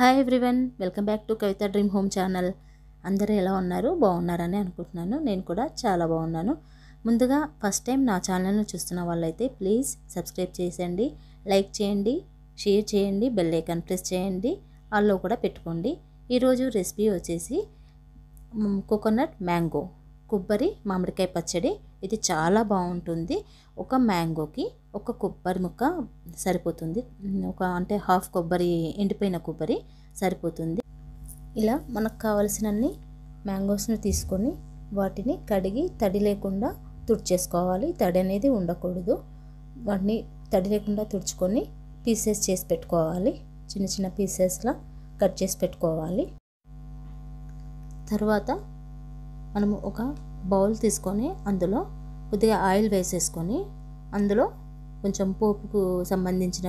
hi everyone welcome back to Kavitha dream home channel అందరూ ఎలా ఉన్నారు బాగున్నారని అనుకుంటున్నాను నేను కూడా చాలా బాగున్నాను ముందుగా ఫస్ట్ టైం నా ఛానల్ను చూస్తున్న వాళ్ళైతే ప్లీజ్ సబ్స్క్రైబ్ చేసేయండి లైక్ చేయండి షేర్ చేయండి బెల్ ఐకాన్ ప్రెస్ చేయండి ఆల్లో కూడా పెట్టుకోండి ఈరోజు రెసిపీ వచ్చేసి కోకోనట్ మ్యాంగో కొబ్బరి మామిడికాయ పచ్చడి ఇది చాలా బాగుంటుంది ఒక మ్యాంగోకి ఒక కొబ్బరి ముక్క సరిపోతుంది ఒక అంటే హాఫ్ కొబ్బరి ఎండిపోయిన కొబ్బరి సరిపోతుంది ఇలా మనకు కావలసినన్ని మ్యాంగోస్ని తీసుకొని వాటిని కడిగి తడి లేకుండా తుడిచేసుకోవాలి తడి అనేది ఉండకూడదు వాటిని తడి లేకుండా తుడుచుకొని పీసెస్ చేసి పెట్టుకోవాలి చిన్న చిన్న పీసెస్లా కట్ చేసి పెట్టుకోవాలి తర్వాత మనము ఒక బౌల్ తీసుకొని అందులో కొద్దిగా ఆయిల్ వేసేసుకొని అందులో కొంచెం పోపుకు సంబంధించిన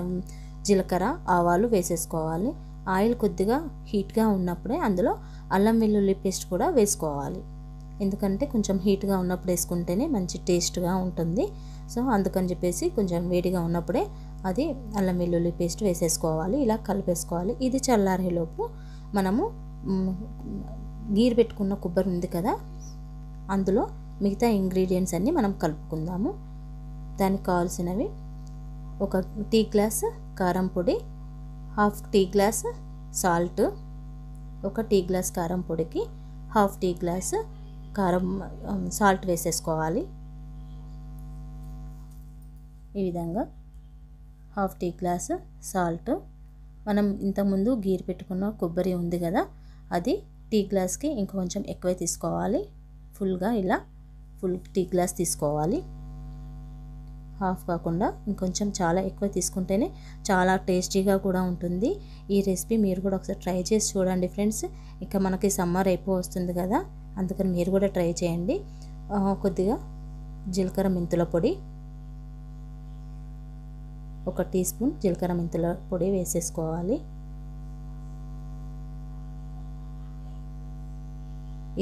జీలకర్ర ఆవాలు వేసేసుకోవాలి ఆయిల్ కొద్దిగా హీట్గా ఉన్నప్పుడే అందులో అల్లం వెల్లుల్లి పేస్ట్ కూడా వేసుకోవాలి ఎందుకంటే కొంచెం హీట్గా ఉన్నప్పుడు వేసుకుంటేనే మంచి టేస్ట్గా ఉంటుంది సో అందుకని చెప్పేసి కొంచెం వేడిగా ఉన్నప్పుడే అది అల్లం వెల్లుల్లి పేస్ట్ వేసేసుకోవాలి ఇలా కలిపేసుకోవాలి ఇది చల్లారేలోపు మనము గీర్ పెట్టుకున్న కొబ్బరి ఉంది కదా అందులో మిగతా ఇంగ్రీడియంట్స్ అన్నీ మనం కలుపుకుందాము దానికి కావాల్సినవి ఒక టీ గ్లాస్ కారం పొడి హాఫ్ టీ గ్లాస్ సాల్ట్ ఒక టీ గ్లాస్ కారం పొడికి హాఫ్ టీ గ్లాస్ కారం సాల్ట్ వేసేసుకోవాలి ఈ విధంగా హాఫ్ టీ గ్లాస్ సాల్ట్ మనం ఇంతకుముందు గీర్ పెట్టుకున్న కొబ్బరి ఉంది కదా అది టీ గ్లాస్కి ఇంకొంచెం ఎక్కువే తీసుకోవాలి ఫుల్గా ఇలా ఫుల్ టీ గ్లాస్ తీసుకోవాలి హాఫ్ కాకుండా ఇంకొంచెం చాలా ఎక్కువ తీసుకుంటేనే చాలా టేస్టీగా కూడా ఉంటుంది ఈ రెసిపీ మీరు కూడా ఒకసారి ట్రై చేసి చూడండి ఫ్రెండ్స్ ఇంకా మనకి సమ్మర్ అయిపో వస్తుంది కదా అందుకని మీరు కూడా ట్రై చేయండి కొద్దిగా జీలకర్ర మెంతుల పొడి ఒక టీ స్పూన్ జీలకర్ర మెంతుల పొడి వేసేసుకోవాలి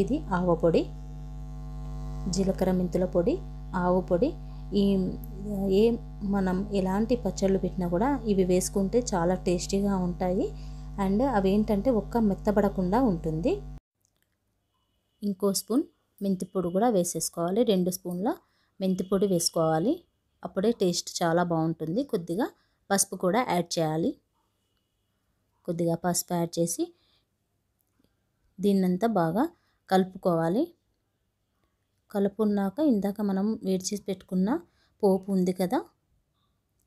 ఇది ఆవ పొడి జీలకర్ర మెంతుల పొడి ఆవు పొడి ఈ ఏ మనం ఎలాంటి పచ్చళ్ళు పెట్టినా కూడా ఇవి వేసుకుంటే చాలా టేస్టీగా ఉంటాయి అండ్ అవి ఏంటంటే ఒక్క మెత్తబడకుండా ఉంటుంది ఇంకో స్పూన్ మెంతిపొడి కూడా వేసేసుకోవాలి రెండు స్పూన్ల మెంతిపొడి వేసుకోవాలి అప్పుడే టేస్ట్ చాలా బాగుంటుంది కొద్దిగా పసుపు కూడా యాడ్ చేయాలి కొద్దిగా పసుపు యాడ్ చేసి దీన్నంతా బాగా కలుపుకోవాలి కలుపున్నాక ఇందాక మనం వేడి చేసి పెట్టుకున్న పోపు ఉంది కదా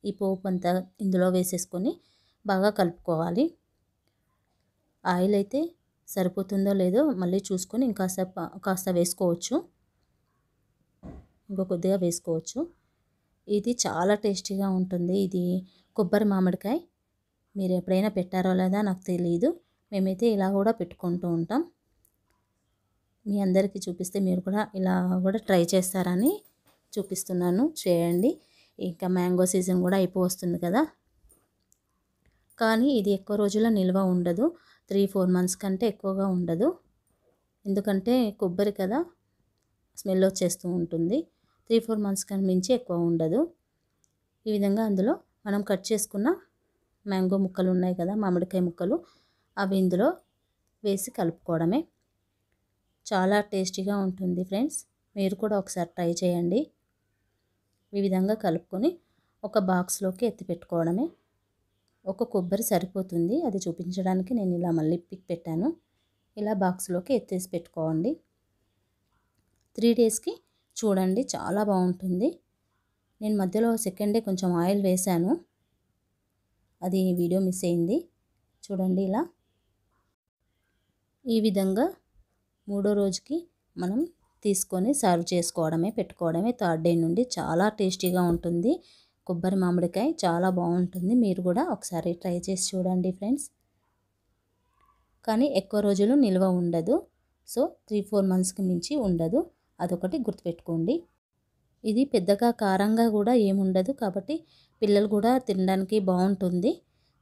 ఈ పోపు అంతా ఇందులో వేసేసుకొని బాగా కలుపుకోవాలి ఆయిల్ అయితే సరిపోతుందో లేదో మళ్ళీ చూసుకొని ఇంకాస్త కాస్త వేసుకోవచ్చు ఇంకా కొద్దిగా వేసుకోవచ్చు ఇది చాలా టేస్టీగా ఉంటుంది ఇది కొబ్బరి మామిడికాయ మీరు ఎప్పుడైనా పెట్టారో లేదా నాకు తెలియదు మేమైతే ఇలా కూడా పెట్టుకుంటూ ఉంటాం మీ అందరికీ చూపిస్తే మీరు కూడా ఇలా కూడా ట్రై చేస్తారని చూపిస్తున్నాను చేయండి ఇంకా మ్యాంగో సీజన్ కూడా వస్తుంది కదా కానీ ఇది ఎక్కువ రోజుల నిల్వ ఉండదు త్రీ ఫోర్ మంత్స్ కంటే ఎక్కువగా ఉండదు ఎందుకంటే కొబ్బరి కదా స్మెల్ వచ్చేస్తూ ఉంటుంది త్రీ ఫోర్ మంత్స్ కంటే మించి ఎక్కువ ఉండదు ఈ విధంగా అందులో మనం కట్ చేసుకున్న మ్యాంగో ముక్కలు ఉన్నాయి కదా మామిడికాయ ముక్కలు అవి ఇందులో వేసి కలుపుకోవడమే చాలా టేస్టీగా ఉంటుంది ఫ్రెండ్స్ మీరు కూడా ఒకసారి ట్రై చేయండి ఈ విధంగా కలుపుకొని ఒక బాక్స్లోకి ఎత్తి పెట్టుకోవడమే ఒక కొబ్బరి సరిపోతుంది అది చూపించడానికి నేను ఇలా మళ్ళీ పిక్ పెట్టాను ఇలా బాక్స్లోకి ఎత్తేసి పెట్టుకోండి త్రీ డేస్కి చూడండి చాలా బాగుంటుంది నేను మధ్యలో సెకండ్ డే కొంచెం ఆయిల్ వేశాను అది వీడియో మిస్ అయింది చూడండి ఇలా ఈ విధంగా మూడో రోజుకి మనం తీసుకొని సర్వ్ చేసుకోవడమే పెట్టుకోవడమే థర్డ్ డే నుండి చాలా టేస్టీగా ఉంటుంది కొబ్బరి మామిడికాయ చాలా బాగుంటుంది మీరు కూడా ఒకసారి ట్రై చేసి చూడండి ఫ్రెండ్స్ కానీ ఎక్కువ రోజులు నిల్వ ఉండదు సో త్రీ ఫోర్ మంత్స్కి మించి ఉండదు అదొకటి గుర్తుపెట్టుకోండి ఇది పెద్దగా కారంగా కూడా ఏముండదు కాబట్టి పిల్లలు కూడా తినడానికి బాగుంటుంది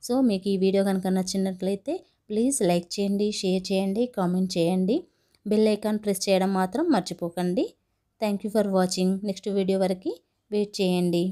సో మీకు ఈ వీడియో కనుక నచ్చినట్లయితే ప్లీజ్ లైక్ చేయండి షేర్ చేయండి కామెంట్ చేయండి బెల్ ఐకాన్ ప్రెస్ చేయడం మాత్రం మర్చిపోకండి thank you for watching next video వరకు వెయిట్ చేయండి